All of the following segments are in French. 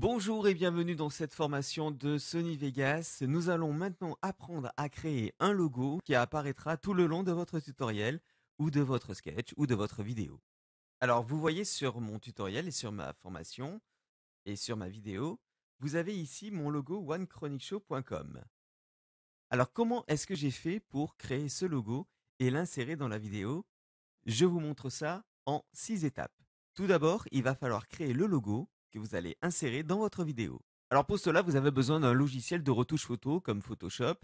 Bonjour et bienvenue dans cette formation de Sony Vegas. Nous allons maintenant apprendre à créer un logo qui apparaîtra tout le long de votre tutoriel ou de votre sketch ou de votre vidéo. Alors vous voyez sur mon tutoriel et sur ma formation et sur ma vidéo, vous avez ici mon logo onechronicshow.com. Alors comment est-ce que j'ai fait pour créer ce logo et l'insérer dans la vidéo Je vous montre ça en six étapes. Tout d'abord, il va falloir créer le logo que vous allez insérer dans votre vidéo. Alors pour cela, vous avez besoin d'un logiciel de retouche photo comme Photoshop.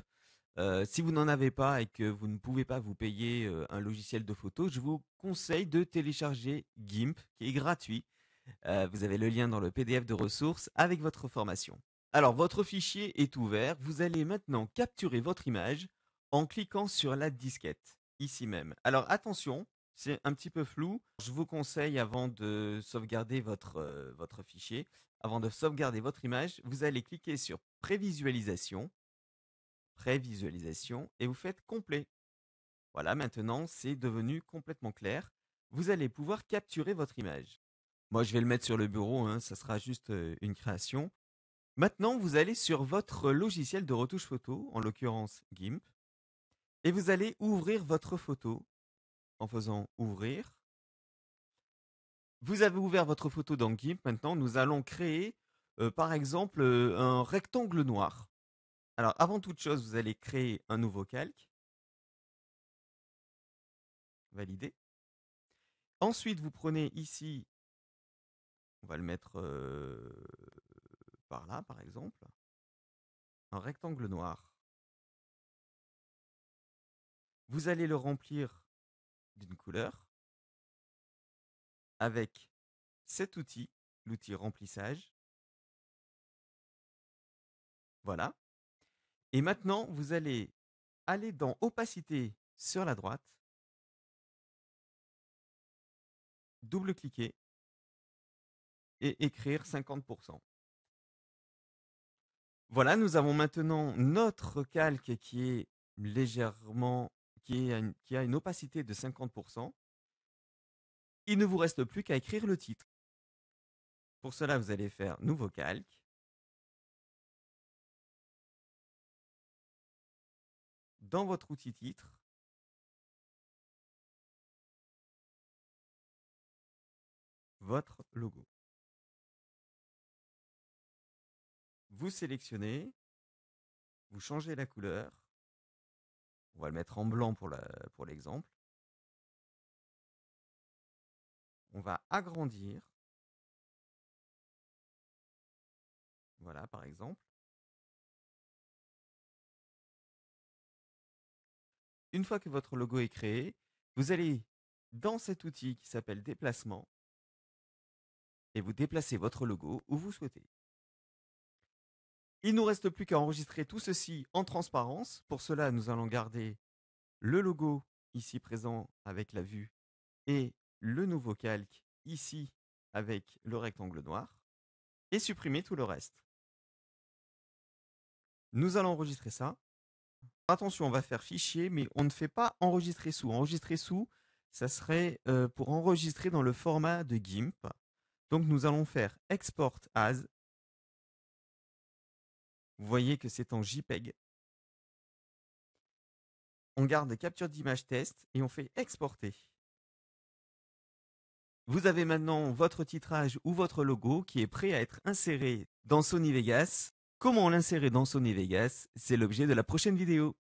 Euh, si vous n'en avez pas et que vous ne pouvez pas vous payer euh, un logiciel de photo, je vous conseille de télécharger GIMP, qui est gratuit. Euh, vous avez le lien dans le PDF de ressources avec votre formation. Alors, votre fichier est ouvert. Vous allez maintenant capturer votre image en cliquant sur la disquette, ici même. Alors, attention, c'est un petit peu flou. Je vous conseille, avant de sauvegarder votre, euh, votre fichier, avant de sauvegarder votre image, vous allez cliquer sur Prévisualisation, Prévisualisation, et vous faites Complet. Voilà, maintenant, c'est devenu complètement clair. Vous allez pouvoir capturer votre image. Moi, je vais le mettre sur le bureau, hein, ça sera juste euh, une création. Maintenant, vous allez sur votre logiciel de retouche photo, en l'occurrence GIMP, et vous allez ouvrir votre photo en faisant ouvrir. Vous avez ouvert votre photo dans GIMP. Maintenant, nous allons créer, euh, par exemple, euh, un rectangle noir. Alors, avant toute chose, vous allez créer un nouveau calque. Valider. Ensuite, vous prenez ici, on va le mettre euh, par là, par exemple, un rectangle noir. Vous allez le remplir d'une couleur. Avec cet outil, l'outil remplissage. Voilà. Et maintenant, vous allez aller dans opacité sur la droite. Double-cliquer et écrire 50%. Voilà, nous avons maintenant notre calque qui est légèrement qui, a une opacité de 50%, il ne vous reste plus qu'à écrire le titre. Pour cela, vous allez faire Nouveau calque. Dans votre outil titre, votre logo. Vous sélectionnez, vous changez la couleur, on va le mettre en blanc pour l'exemple. on va agrandir. Voilà, par exemple. Une fois que votre logo est créé, vous allez dans cet outil qui s'appelle déplacement et vous déplacez votre logo où vous souhaitez. Il nous reste plus qu'à enregistrer tout ceci en transparence. Pour cela, nous allons garder le logo ici présent avec la vue et le nouveau calque ici avec le rectangle noir et supprimer tout le reste. Nous allons enregistrer ça. Attention, on va faire fichier, mais on ne fait pas enregistrer sous. Enregistrer sous, ça serait euh, pour enregistrer dans le format de GIMP. Donc nous allons faire export as vous voyez que c'est en JPEG. On garde capture d'image test et on fait exporter. Vous avez maintenant votre titrage ou votre logo qui est prêt à être inséré dans Sony Vegas. Comment l'insérer dans Sony Vegas C'est l'objet de la prochaine vidéo.